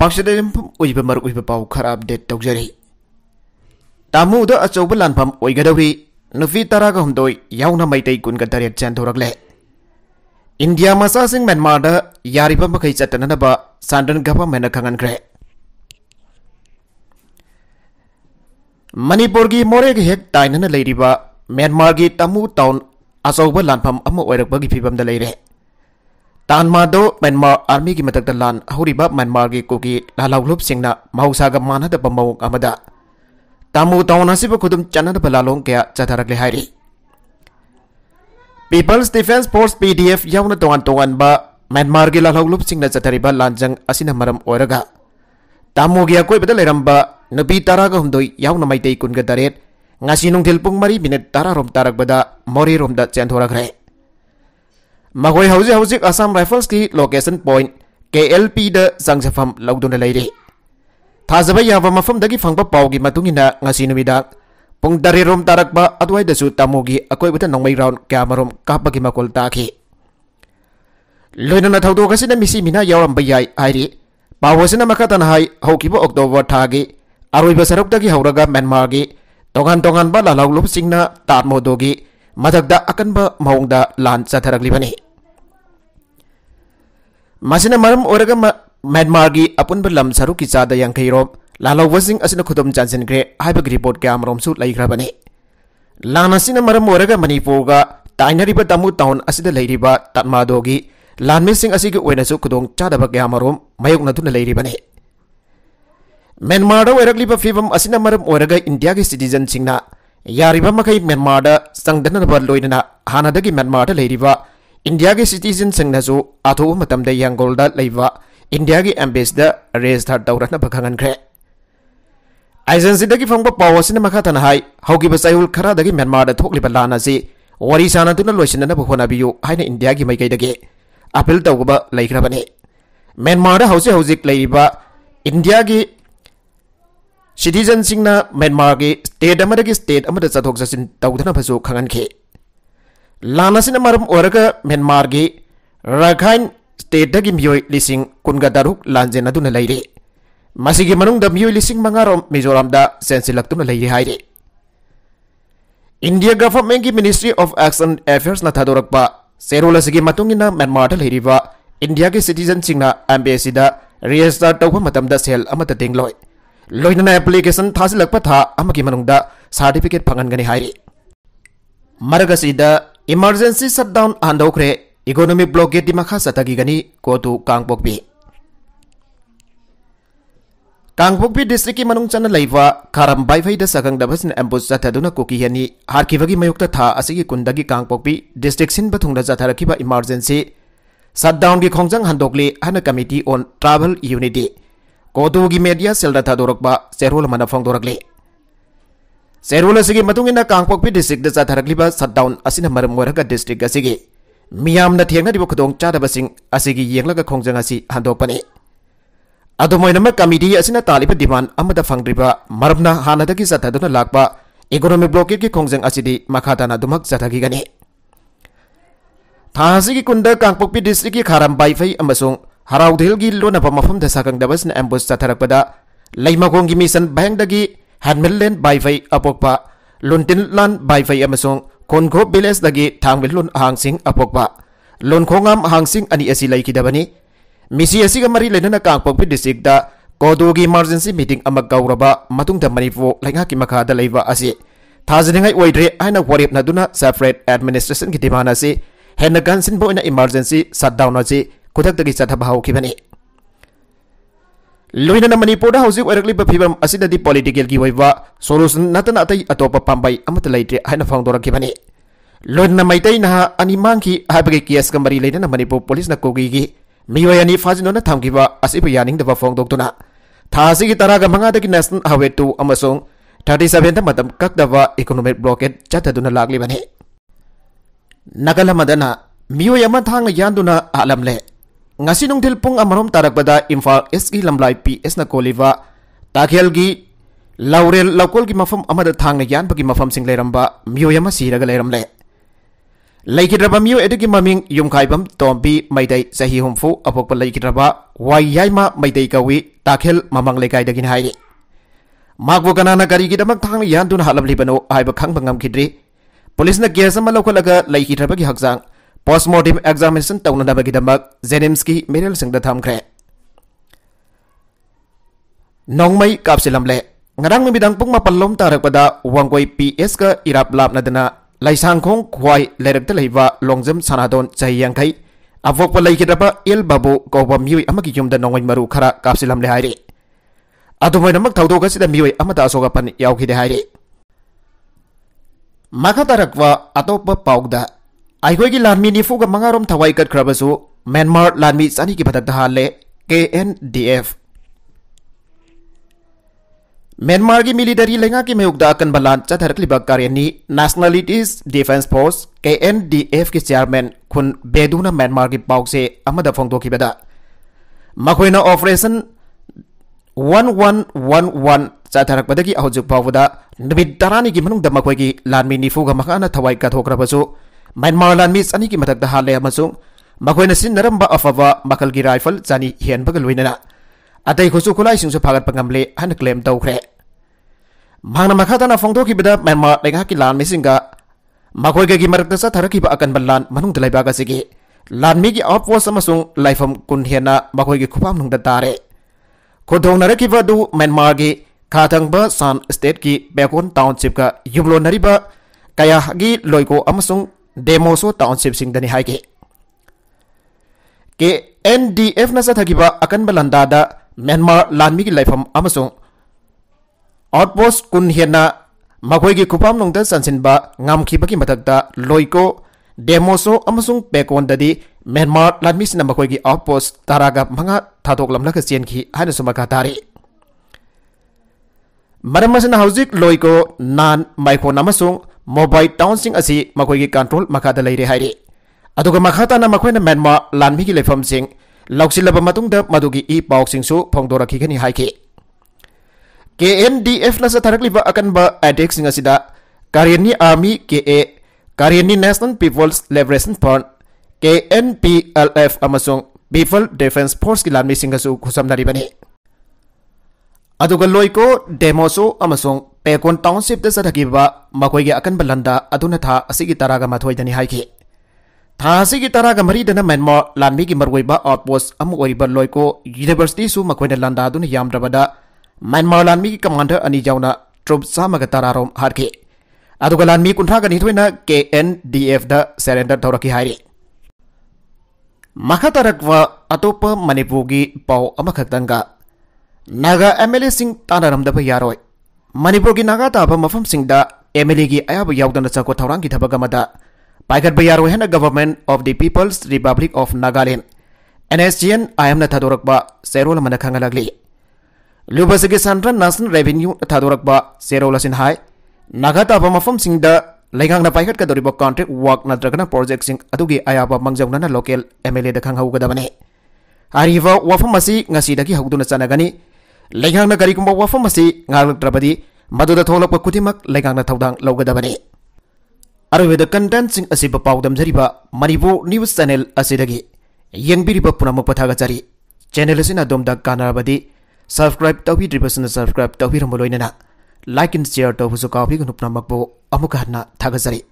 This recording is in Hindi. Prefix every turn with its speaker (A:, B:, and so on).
A: ꯄꯥꯛꯁꯤꯗ ꯑꯣꯏꯕ ꯃꯔꯨ ꯑꯣꯏꯕ ꯄꯥꯎ ꯈꯔ ꯑꯞꯗꯦꯠ ꯇꯧꯖꯔꯤ ꯇꯥꯃꯨꯗ ꯑꯆꯧꯕ ꯂꯥꯟꯐꯝ ꯑꯣꯏꯒꯗꯧꯔꯤ ꯅꯨꯄꯤ ꯇꯔꯥꯒ ꯍꯨꯝꯗꯣꯏ ꯌꯥꯎꯅ ꯃꯩꯇꯩ ꯀꯨꯟꯒ ꯇꯔꯦꯠ ꯆꯦꯟꯊꯣꯔꯛꯂꯦ ꯏꯟꯗꯤꯌꯥ ꯃꯆꯥꯁꯤꯡ ꯃꯦꯟꯃꯥꯔꯗ ꯌꯥꯔꯤꯕ ꯃꯈꯩ ꯆꯠꯇꯅꯅꯕ ꯁꯥꯟꯗꯟ ꯒꯚꯔꯟꯃꯦꯟꯅ ꯈꯪꯍꯟꯈ꯭ꯔꯦ ꯃꯅꯤꯄꯨꯔꯒꯤ ꯃꯣꯔꯦꯒ ꯍꯦꯛ ꯇꯥꯏꯅꯅ ꯂꯩꯔꯤꯕ ꯃꯦꯟꯃꯥꯔꯒꯤ ꯇꯥꯃꯨ ꯇꯥꯎꯟ ꯑꯆꯧꯕ ꯂꯥꯟꯐꯝ ꯑꯃ ꯑꯣꯏꯔꯛꯄꯒꯤ ꯐꯤꯕꯝꯗ ꯂꯩꯔꯦ ꯇꯥꯟꯃꯥꯗꯣ ꯃ꯭ꯌꯥꯟꯃꯥꯔ ꯑꯥꯔꯃꯤꯒꯤ ꯃꯊꯛꯇ ꯂꯥꯟ ꯍꯧꯔꯤꯕ ꯃ꯭ꯌꯥꯟꯃꯥꯔꯒꯤ ꯀꯨꯀꯤ ꯂꯥꯜꯍꯧꯂꯨꯞꯁꯤꯡꯅ ꯃꯍꯧꯁꯥꯒ ꯃꯥꯟꯅꯗꯕ ꯃꯑꯣꯡ ꯑꯃꯗ ꯇꯥꯃꯨ ꯇꯥꯎꯅꯁꯤꯕ ꯈꯨꯗꯨꯝ ꯆꯟꯅꯗꯕ ꯂꯥꯂꯣꯡ ꯀꯌꯥ ꯆꯠꯊꯔꯛꯂꯦ ꯍꯥꯏꯔꯤ people's defence force P D F ꯌꯥꯎꯅ ꯇꯣꯉꯥꯟ ꯇꯣꯉꯥꯟꯕ ꯃ꯭ꯌꯥꯟꯃꯥꯔꯒꯤ ꯂꯥꯜꯍꯧꯂꯨꯞꯁꯤꯡꯅ ꯆꯠꯊꯔꯤꯕ ꯂꯥꯟꯖꯪ ꯑꯁꯤꯅ ꯃꯔꯝ ꯑꯣꯏꯔꯒ ꯇꯥꯃꯨꯒꯤ ꯑꯀꯣꯏꯕꯗ ꯂꯩꯔꯝꯕ ꯅꯨꯄꯤ ꯇꯔꯥꯒ ꯍꯨꯝꯗꯣꯏ ꯌꯥꯎꯅ ꯃꯩꯇꯩ ꯀꯨꯟꯒ ꯇꯔꯦꯠ ꯉꯁꯤ ꯅꯨꯡꯊꯤꯜ ꯄꯨꯡ ꯃꯔꯤ ꯃꯤꯅꯤꯠ ꯇꯔꯥꯔꯣꯝ ꯇꯥꯔꯛꯄꯗ ꯃꯣꯔꯦꯔꯣꯝꯗ ꯆꯦꯟꯊꯣꯔꯛꯈ꯭ꯔꯦ ꯃꯈꯣꯏ ꯍꯧꯖꯤꯛ ꯍꯧꯖꯤꯛ ꯑꯁꯥꯝ ꯔꯥꯏꯐꯜꯁꯀꯤ ꯂꯣꯀꯦꯁꯟ ꯄꯣꯏꯟꯠ ꯀꯦ ꯑꯦꯜ ꯄꯤꯗ ꯆꯪꯖꯐꯝ ꯂꯧꯗꯨꯅ ꯂꯩꯔꯤ ꯊꯥꯖꯕ ꯌꯥꯕ ꯃꯐꯝꯗꯒꯤ ꯐꯪꯕ ꯄꯥꯎꯒꯤ ꯃꯇꯨꯡꯏꯟꯅ ꯉꯁꯤ ꯅꯨꯃꯤꯗꯥꯡ ꯄꯨꯡ ꯇꯔꯦꯠꯔꯣꯝ ꯇꯥꯔꯛꯄ ꯑꯗꯨꯋꯥꯏꯗꯁꯨ ꯇꯥꯃꯣꯒꯤ ꯑꯀꯣꯏꯕꯗ ꯅꯣꯡꯃꯩ ꯔꯥꯎꯟ ꯀꯌꯥꯃꯔꯣꯝ ꯀꯥꯞꯄꯒꯤ ꯃꯈꯣꯜ ꯇꯥꯈꯤ ꯂꯣꯏꯅꯅ ꯊꯧꯗꯣꯛ ꯑꯁꯤꯗ ꯃꯤꯁꯤ ꯃꯤꯅꯥ ꯌꯥꯎꯔꯝꯕ ꯌꯥꯏ ꯍꯥꯏꯔꯤ ꯄꯥꯎ ꯑꯁꯤꯅ ꯃꯈꯥꯇꯅ ꯍꯥꯏ ꯍꯧꯈꯤꯕ ꯑꯣꯛꯇꯣꯕꯔ ꯊꯥꯒꯤ ꯑꯔꯣꯏꯕ ꯁꯔꯨꯛꯇꯒꯤ ꯍꯧꯔꯒ ꯃ꯭ꯌꯥꯟꯃꯥꯔꯒꯤ ꯇꯣꯉꯥꯟ ꯇꯣꯉꯥꯟꯕ ꯂꯥꯜꯍꯧꯂꯨꯞꯁꯤꯡꯅ ꯇꯥꯠꯃꯣꯗꯣꯒꯤ ꯃꯊꯛꯇ ꯑꯀꯟꯕ ꯃꯑꯣꯡꯗ ꯂꯥꯟ ꯆꯠꯊꯔꯛꯂꯤꯕꯅꯤ ꯃꯁꯤꯅ ꯃꯔꯝ ꯑꯣꯏꯔꯒ ꯃ꯭ꯌꯥꯟꯃꯥꯔꯒꯤ ꯑꯄꯨꯟꯕ ꯂꯝ ꯁꯔꯨꯛꯀꯤ ꯆꯥꯗ ꯌꯥꯡꯈꯩꯔꯣꯝ ꯂꯥꯜꯍꯧꯕꯁꯤꯡ ꯑꯁꯤꯅ ꯈꯨꯗꯨꯝ ꯆꯟꯁꯤꯟꯈ꯭ꯔꯦ ꯍꯥꯏꯕꯒꯤ ꯔꯤꯄꯣꯔꯠ ꯀꯌꯥꯃꯔꯣꯝꯁꯨ ꯂꯩꯈ꯭ꯔꯕꯅꯤ ꯂꯥꯟ ꯑꯁꯤꯅ ꯃꯔꯝ ꯑꯣꯏꯔꯒ ꯃꯅꯤꯄꯨꯔꯒ ꯇꯥꯏꯅꯔꯤꯕ ꯇꯥꯃꯨ ꯇꯥꯎꯟ ꯑꯁꯤꯗ ꯂꯩꯔꯤꯕ ꯇꯠꯃꯥꯗꯣꯒꯤ ꯂꯥꯟꯃꯤꯁꯤꯡ ꯑꯁꯤꯒꯤ ꯑꯣꯏꯅꯁꯨ ꯈꯨꯗꯣꯡ ꯆꯥꯗꯕ ꯀꯌꯥꯃꯔꯣꯝ ꯃꯥꯌꯣꯛꯅꯗꯨꯅ ꯂꯩꯔꯤꯕꯅꯤ ꯃ꯭ꯌꯥꯟꯃꯥꯔꯗ ꯑꯣꯏꯔꯛꯂꯤꯕ ꯐꯤꯚꯝ ꯑꯁꯤꯅ ꯃꯔꯝ ꯑꯣꯏꯔꯒ ꯏꯟꯗꯤꯌꯥꯒꯤ ꯁꯤꯇꯤꯖꯟꯁꯤꯡꯅ ꯌꯥꯔꯤꯕ ꯃꯈꯩ ꯃ꯭ꯌꯥꯟꯃꯥꯔꯗ ꯆꯪꯗꯅꯕ ꯂꯣꯏꯅꯅ ꯍꯥꯟꯅꯗꯒꯤ ꯃ꯭ꯌꯥꯟꯃꯥꯔꯗ ꯂꯩꯔꯤꯕ ꯏꯟꯗꯤꯌꯥꯒꯤ ꯁꯤꯇꯤꯖꯟꯁꯤꯡꯅꯁꯨ ꯑꯊꯨꯕ ꯃꯇꯝꯗ ꯌꯥꯡꯒꯣꯜꯗ ꯂꯩꯕ ꯏꯟꯗꯤꯌꯥꯒꯤ ꯑꯦꯝꯕꯦꯁꯤꯗ ꯔꯦꯖꯤꯁꯇꯔ ꯇꯧꯔꯛꯅꯕ ꯈꯪꯍꯟꯈ꯭ꯔꯦ ꯑꯥꯏꯖꯦꯟꯁꯤꯗꯒꯤ ꯐꯪꯕ ꯄꯥꯎ ꯑꯁꯤꯅ ꯃꯈꯥ ꯇꯥꯅ ꯍꯥꯏ ꯍꯧꯈꯤꯕ ꯆꯌꯣꯜ ꯈꯔꯗꯒꯤ ꯃ꯭ꯌꯥꯟꯃꯥꯔꯗ ꯊꯣꯛꯂꯤꯕ ꯂꯥꯟ ꯑꯁꯤ ꯋꯥꯔꯤ ꯁꯥꯟꯅꯗꯨꯅ ꯂꯣꯏꯁꯤꯟꯅꯅꯕ ꯍꯣꯠꯅꯕꯤꯌꯨ ꯍꯥꯏꯅ ꯏꯟꯗꯤꯌꯥꯒꯤ ꯃꯥꯏꯀꯩꯗꯒꯤ ꯑꯄꯤꯜ ꯇꯧꯕ ꯂꯩꯈ꯭ꯔꯕꯅꯤ ꯃ꯭ꯌꯥꯟꯃꯥꯔꯗ ꯍꯧꯖꯤꯛ ꯍꯧꯖꯤꯛ ꯂꯩꯔꯤꯕ ꯏꯟꯗꯤꯌꯥꯒꯤ ꯁꯤꯇꯤꯖꯟꯁꯤꯡꯅ ꯃ꯭ꯌꯥꯟꯃꯥꯔꯒꯤ ꯁ꯭ꯇꯦꯠ ꯑꯃꯗꯒꯤ ꯁ꯭ꯇꯦꯠ ꯑꯃꯗ ꯆꯠꯊꯣꯛ ꯆꯠꯁꯤꯟ ꯇꯧꯗꯅꯕꯁꯨ ꯈꯪꯍꯟꯈꯤ लाना मरम और म्यांमार की रखाइन स्टेट मई लिंग कुन तरुक लाजेन लेरे मई लिंग मंगारोम मिजोराम सेंसिल्तुन इंडिया गवर्नमेंट की मिनिस्ट्री ऑफ एक्शन अफेयर्स थादोरप सेरोल म्यांमार इंडिया की सिटीजन एम्बेसी रजिस्टर तब सेल तेलो लोनना एप्लीकेशन थाजिल्प था सर्टिफिकेट फंगनगने मरगसीद इमरजेंसी शटडाउन हांदोखरे इकोनॉमी ब्लॉकेट मखा सतगीगनी कोतु कांगपोकबी कांगपोकबी डिस्ट्रिक्ट की मनुंग चन लेवा खारम बाइफैद सगंगदबसन एम्बुस जथदुना कुकीहनी हारखिबगी मयुक्त था असिगी कुंदगी कांगपोकबी डिस्ट्रिक्ट सिन बथुंगदा जथरखिबा इमरजेंसी शटडाउन की खोंजंग हांदोकले हन कमिटी ऑन ट्रैवल यूनिटी कोतुगी मीडिया सेलदा थादोरकबा सेरोल मनफोंगदोरकले ꯆꯦꯔꯣꯜ ꯑꯁꯤꯒꯤ ꯃꯇꯨꯡꯏꯟꯅ ꯀꯥꯡꯄꯣꯛꯄꯤ ꯗꯤꯁꯇ꯭ꯔꯤꯛꯇ ꯆꯠꯊꯔꯛꯂꯤꯕ ꯁꯠꯗꯥꯎꯟ ꯑꯁꯤꯅ ꯃꯔꯝ ꯑꯣꯏꯔꯒ ꯗꯤꯁꯇ꯭ꯔꯤꯛ ꯑꯁꯤꯒꯤ ꯃꯤꯌꯥꯝꯅ ꯊꯦꯡꯅꯔꯤꯕ ꯈꯨꯗꯣꯡꯆꯥꯗꯕꯁꯤꯡ ꯑꯁꯤꯒꯤ ꯌꯦꯡꯂꯒ ꯈꯣꯡꯖꯪ ꯑꯁꯤ ꯍꯟꯗꯣꯛꯄꯅꯤ ꯑꯗꯨꯝ ꯑꯣꯏꯅꯃꯛ ꯀꯃꯤꯇꯤ ꯑꯁꯤꯅ ꯇꯥꯜꯂꯤꯕ ꯗꯤꯃꯥꯟ ꯑꯃꯗ ꯐꯪꯗ꯭ꯔꯤꯕ ꯃꯔꯝꯅ ꯍꯥꯟꯅꯗꯒꯤ ꯆꯠꯊꯗꯨꯅ ꯂꯥꯛꯄ ꯏꯀꯣꯅꯣꯃꯤꯛ ꯕ꯭ꯂꯣꯀꯦꯠꯀꯤ ꯈꯣꯡꯖꯪ ꯑꯁꯤꯗꯤ ꯃꯈꯥ ꯇꯥꯅ ꯑꯗꯨꯃꯛ ꯆꯠꯊꯈꯤꯒꯅꯤ ꯊꯥ ꯑꯁꯤꯒꯤ ꯀꯨꯟꯗ ꯀꯥꯡꯄꯣꯛꯄꯤ ꯗꯤꯁꯇ꯭ꯔꯤꯛꯀꯤ ꯈꯥꯔꯝꯕꯥꯏꯐꯩ ꯑꯃꯁꯨꯡ ꯍꯔꯥꯎꯗꯦꯜꯒꯤ ꯂꯣꯟꯅꯕ ꯃꯐꯝꯗ ꯁꯥꯒꯪꯗꯕꯁꯤꯅ ꯑꯦꯝꯕꯨꯁ ꯆꯠꯊꯔꯛꯄꯗ ꯂꯩꯃꯈꯣꯡꯒꯤ ꯃꯤꯁꯟ ꯚꯦꯡꯗꯒꯤ lên hadmel len bai vai apokpa luntin lan bai vai amasung kongo village dagi thangmel lun hangsing apokpa lon khongam hangsing ani asi laikidabani misi asi ga mari lenana kangpokpi district da kodogi emergency meeting ama gauraba matung da manipu lainga ki makha da leiba asi thajiningai oidre aina warip na duna separate administration tìm ki Hẹn si henna gansin boina emergency shutdown asi kudak dagi chatha bahau kibani ꯂꯣꯏꯅꯅ ꯃꯅꯤꯄꯨꯔꯗ ꯍꯧꯖꯤꯛ ꯑꯣꯏꯔꯛꯂꯤꯕ ꯐꯤꯕꯝ ꯑꯁꯤꯗꯗꯤ ꯄꯣꯂꯤꯇꯤꯀꯦꯜꯒꯤ ꯑꯣꯏꯕ ꯁꯣꯂꯨꯁꯟ ꯅꯠꯇꯅ ꯑꯇꯩ ꯑꯇꯣꯞꯄ ꯄꯥꯝꯕꯩ ꯑꯃꯠꯇ ꯂꯩꯇ꯭ꯔꯦ ꯍꯥꯏꯅ ꯐꯣꯡꯗꯣꯔꯛꯈꯤꯕꯅꯤ ꯂꯣꯏꯅꯅ ꯃꯩꯇꯩ ꯅꯍꯥ ꯑꯅꯤ ꯃꯥꯡꯈꯤ ꯍꯥꯏꯕꯒꯤ ꯀꯦꯁꯀ ꯃꯔꯤ ꯂꯩꯅꯅ ꯃꯅꯤꯄꯨꯔ ꯄꯨꯂꯤꯁꯅ ꯀꯣꯒꯤꯒꯤ ꯃꯤꯑꯣꯏ ꯑꯅꯤ ꯐꯥꯖꯤꯟꯗꯨꯅ ꯊꯝꯈꯤꯕ ꯑꯁꯤꯕꯨ ꯌꯥꯅꯤꯡꯗꯕ ꯐꯣꯡꯗꯣꯛꯇꯨꯅ ꯊꯥ ꯑꯁꯤꯒꯤ ꯇꯔꯥꯒ ꯃꯉꯥꯗꯒꯤ ꯅꯦꯁꯅꯦꯜ ꯍꯥꯏꯋꯦ ꯇꯨ ꯑꯃꯁꯨꯡ ꯊꯥꯔꯇꯤ ꯁꯚꯦꯟꯗ ꯃꯇꯝ ꯀꯛꯇꯕ ꯏꯀꯣꯅꯣꯃꯤꯛ ꯕ꯭ꯂꯣꯀꯦꯠ ꯆꯠꯊꯗꯨꯅ ꯂꯥꯛꯂꯤꯕꯅꯤ ꯅꯥꯀꯜ ꯑꯃꯗꯅ ꯃꯤꯑꯣꯏ ꯑꯃ ꯊꯥꯡꯅ ꯌꯥꯟꯗꯨꯅ ꯍꯥꯠꯂꯝꯂꯦ ngasi nung thil pung amarom tarak bada Imphal S gi lamlai PS na koliva takhel gi laurel lokol gi mafam amada thang na yan bagi mafam sing leramba miyo yama siraga leram le laikidraba miyo edugi maming yum khaibam tombi maidai sahi humfu apokpa laikidraba waiyaima maidai kawi takhel mamang lekai dagin hairi makbu kanana gari gi damak thang yan dun halam li libano ba khang bangam kidri police na case ma lokolaga laikidraba gi hakjang postmortem examination tꯧꯅꯅꯕꯒꯤꯗꯃꯛ ꯖꯦꯅꯤꯝꯁꯀꯤ ꯃꯤꯔꯦꯜꯁꯤꯡꯗ ꯊꯝꯈ꯭ꯔꯦ ꯅꯣꯡꯃꯩ ꯀꯥꯞꯁꯤꯜꯂꯝꯂꯦ ꯉꯔꯥꯡ ꯅꯨꯃꯤꯗꯥꯡ ꯄꯨꯡ ꯃꯥꯄꯜꯂꯣꯝ ꯇꯥꯔꯛꯄꯗ ꯋꯥꯡꯒꯣꯏ ꯄꯤ ꯑꯦꯁꯀ ꯏꯔꯥꯞ ꯂꯥꯞꯅꯗꯅ ꯂꯩꯁꯥꯡꯈꯣꯡ ꯈ꯭ꯋꯥꯏ ꯂꯩꯔꯛꯇ ꯂꯩꯕ ꯂꯣꯡꯖꯝ ꯁꯅꯥꯗꯣꯟ ꯆꯍꯤ ꯌꯥꯡꯈꯩ ꯑꯄꯣꯛꯄ ꯂꯩꯈꯤꯗ꯭ꯔꯕ ꯑꯦꯜ ꯕꯥꯕꯨ ꯀꯧꯕ ꯃꯤꯑꯣꯏ ꯑꯃꯒꯤ ꯌꯨꯝꯗ ꯅꯣꯡꯃꯩ ꯃꯔꯨ ꯈꯔ ꯀꯥꯞꯁꯤꯜꯂꯝꯂꯦ ꯍꯥꯏꯔꯤ ꯑꯗꯨꯝ ꯑꯣꯏꯅꯃꯛ ꯊꯧꯗꯣꯛ ꯑꯁꯤꯗ ꯃꯤꯑꯣꯏ ꯑꯃꯗ ꯑꯁꯣꯛ ꯑꯄꯟ ꯌꯥꯎꯈꯤꯗꯦ ꯍꯥꯏꯔꯤ ꯃꯈꯥ ꯇꯥꯔꯛꯄ ꯑꯇꯣꯞꯄ ꯄꯥꯎꯗ अखोग लामी निफू मंगारोम थवाई कटख्रबू म्यांमार लामी चा की मदद हाले के एन डी एफ म्यांमार की मिलीदरी लेना की मयुक्त अकन बलान चरब Karenni nationalities defence force K N D F की चेयरमैन खुन बेदू ने म्यांमार की पासे फोंद operation one one one one चाथरपदी अहजुक्त तरह की मनुद्ध मखोगी लामी निफू मखान थवाई कथोग्रबू Myanmar lan mis ani ki matak da hal le amasung makoina sin naram ba afawa makal gi rifle jani hian bagal winana atai khosu kulai sing su phagat pangam le han claim dau khre mangna makha tana phong tho ki bida ma lenga ki lan mising ga makoi ga gi marak da sa thara ki ba akan ban lan manung dalai ba ga sigi lan mi gi op was amasung lifeam kun hiana makoi gi khupam nung da tare khodong nare ki ba du ma gi khatang ba san state ki bekon township ka yumlon nari ba kaya gi loiko amasung Demoso township सिंह के एन डी एफ नाथगी अकनब लंदा म्यांमार लाम की लाइम आउटपोस्ट कुन हेना खुपाम नोद चनसीब की मधक्त लोको डेमोसो पेकोदी म्यांमार लाई की आउटपोस्ट तरग मंग थाद चेन की है मरम लोको नान माइन mobile towns sing asi makoi control maka da laire hairi adu ga makha ta na makoi na manma lanmi gi lefam sing lauksi laba matung da madu gi e boxing su phong dora ki gani hai ke KNDF na sa tarakli ba akan ba adex sing asi da karyani army A. karyani national people's liberation front KNPLF amasung people defense force ki lanmi sing asu khusam dari bani लोई को डेमोसो पेकोन टाउनशिप चतकीब मकोगे अकनब लंदा था तरग मथोदी थासी तरग मरीद मैनमो लाबी की मरब आउटपोस्ट लोई को यूनिवर्सीटी मकोन लंदा यामब मैनमो की कमांडर अनीजना ट्रुप चामग तरारोम हारे अग लाबी कंथागन के एन डी एफ सरेंडर तौर मख तरक अतोप मनपुर की पाखंगा नागा एम एल ए सिंह तानारमदब यारोय की नागा ताब मफम एम एल ए की अयाब यादन थौरान की थबक मदा है government of the people's republic of Nagaland N S C N I M थादोरब सेरोल खंग लगली लुब से सेंट्रल नेशनल रेवेन्यू थादोरब सेरोल है नागा ताब मफम सिंह लेगांगना पाइगटकदोरीब वर्क नत्रगना प्रोजेक्ट सिंह अदुगी अयाब मंगजौना लोकल एम एल ए खंगौगदबने हरीब वफम असी लैंग गरीब वफम से गाद्रबदी मदद थोलप कुमदने अरवेद कंटें पादमजरी मनपुर न्यूज चैनल अगर पुनम पथागचारी चैनल कानाबी सब्सक्राइब तौर सब्सक्राइब तौर लाइक एंड शेयर तब का पुनमु हमना थागजरी